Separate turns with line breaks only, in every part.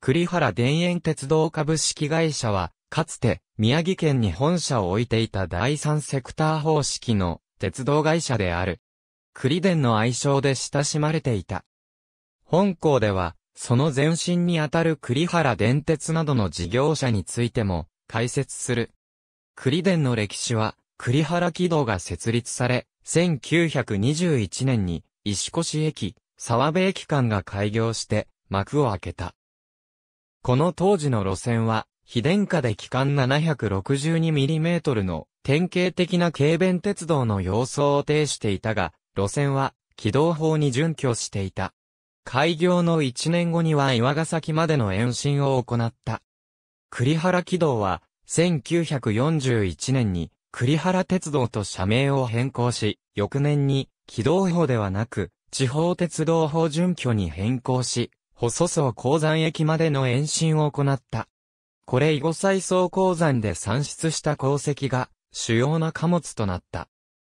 栗原田園鉄道株式会社は、かつて、宮城県に本社を置いていた第三セクター方式の鉄道会社である。栗田の愛称で親しまれていた。本校では、その前身にあたる栗原電鉄などの事業者についても解説する。栗田の歴史は、栗原軌道が設立され、1921年に石越駅、沢部駅間が開業して幕を開けた。この当時の路線は、非電化で機関 762mm の典型的な軽便鉄道の様相を呈していたが、路線は軌道法に準拠していた。開業の1年後には岩ヶ崎までの延伸を行った。栗原軌道は、1941年に栗原鉄道と社名を変更し、翌年に軌道法ではなく、地方鉄道法準拠に変更し、細層鉱山駅までの延伸を行った。これ以後再層鉱山で産出した鉱石が主要な貨物となった。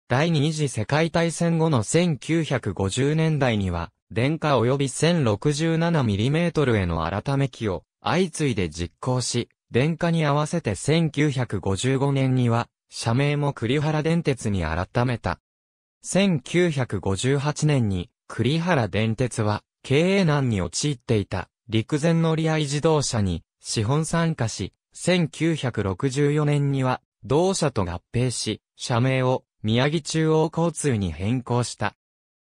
第二次世界大戦後の1950年代には、電化及び 1067mm への改め機を相次いで実行し、電化に合わせて1955年には、社名も栗原電鉄に改めた。1958年に栗原電鉄は経営難に陥っていた陸前乗り合い自動車に資本参加し、1964年には同社と合併し、社名を宮城中央交通に変更した。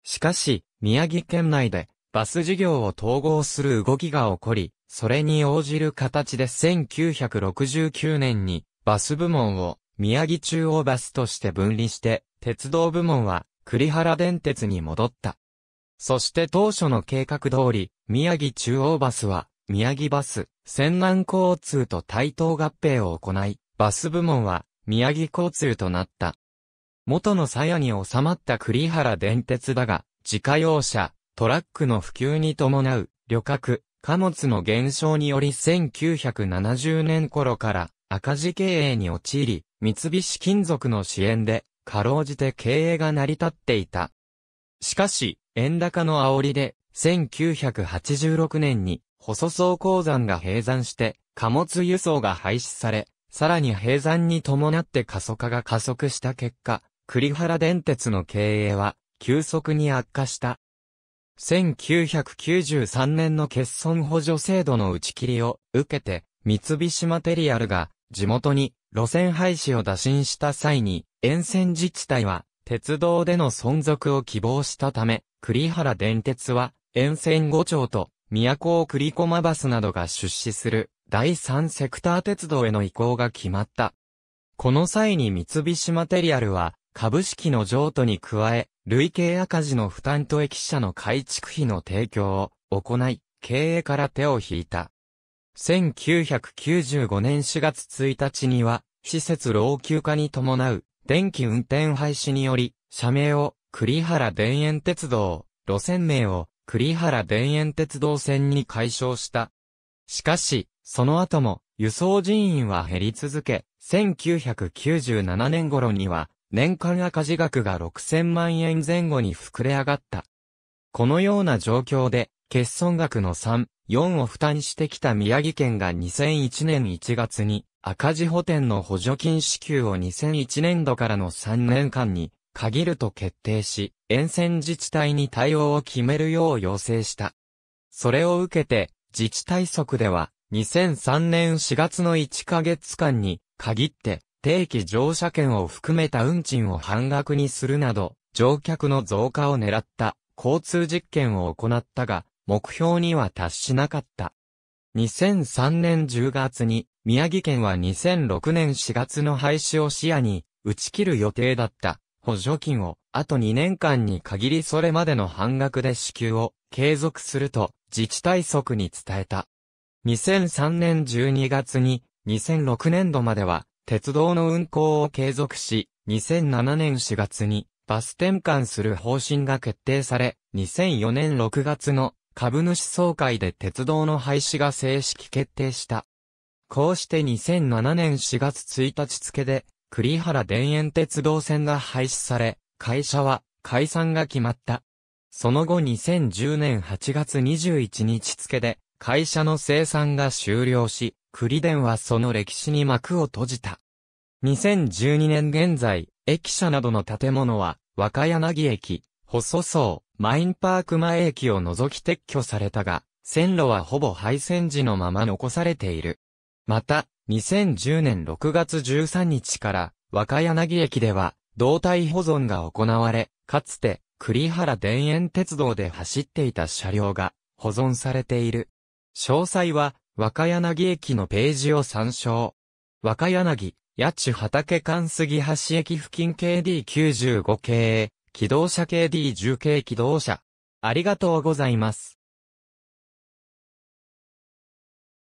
しかし、宮城県内でバス事業を統合する動きが起こり、それに応じる形で1969年にバス部門を宮城中央バスとして分離して、鉄道部門は栗原電鉄に戻った。そして当初の計画通り、宮城中央バスは、宮城バス、仙南交通と対等合併を行い、バス部門は、宮城交通となった。元の鞘に収まった栗原電鉄だが、自家用車、トラックの普及に伴う、旅客、貨物の減少により1970年頃から赤字経営に陥り、三菱金属の支援で、かろうじて経営が成り立っていた。しかし、円高の煽りで、1986年に、細層鉱山が閉山して、貨物輸送が廃止され、さらに閉山に伴って過疎化が加速した結果、栗原電鉄の経営は、急速に悪化した。1993年の欠損補助制度の打ち切りを受けて、三菱マテリアルが地元に路線廃止を打診した際に、沿線自治体は鉄道での存続を希望したため、栗原電鉄は、沿線5町と、都を栗駒バスなどが出資する、第3セクター鉄道への移行が決まった。この際に三菱マテリアルは、株式の譲渡に加え、累計赤字の負担と駅舎の改築費の提供を行い、経営から手を引いた。1995年4月1日には、施設老朽化に伴う電気運転廃止により、社名を栗原田園鉄道、路線名を栗原田園鉄道線に解消した。しかし、その後も輸送人員は減り続け、1997年頃には年間赤字額が6000万円前後に膨れ上がった。このような状況で、欠損額の3、4を負担してきた宮城県が2001年1月に赤字補填の補助金支給を2001年度からの3年間に限ると決定し、沿線自治体に対応を決めるよう要請した。それを受けて、自治体則では、2003年4月の1ヶ月間に、限って、定期乗車券を含めた運賃を半額にするなど、乗客の増加を狙った、交通実験を行ったが、目標には達しなかった。2003年10月に、宮城県は2006年4月の廃止を視野に、打ち切る予定だった補助金を、あと2年間に限りそれまでの半額で支給を継続すると、自治体則に伝えた。2003年12月に、2006年度までは、鉄道の運行を継続し、2007年4月に、バス転換する方針が決定され、2004年6月の株主総会で鉄道の廃止が正式決定した。こうして2007年4月1日付で、栗原田園鉄道線が廃止され、会社は解散が決まった。その後2010年8月21日付で、会社の生産が終了し、栗田はその歴史に幕を閉じた。2012年現在、駅舎などの建物は、若柳駅、細層、マインパーク前駅を除き撤去されたが、線路はほぼ廃線時のまま残されている。また、2010年6月13日から若柳駅では胴体保存が行われ、かつて栗原田園鉄道で走っていた車両が保存されている。詳細は若柳駅のページを参照。若柳、八千畑間杉橋駅付近 KD95 系、機動車 KD10 系機動車。ありがとうございます。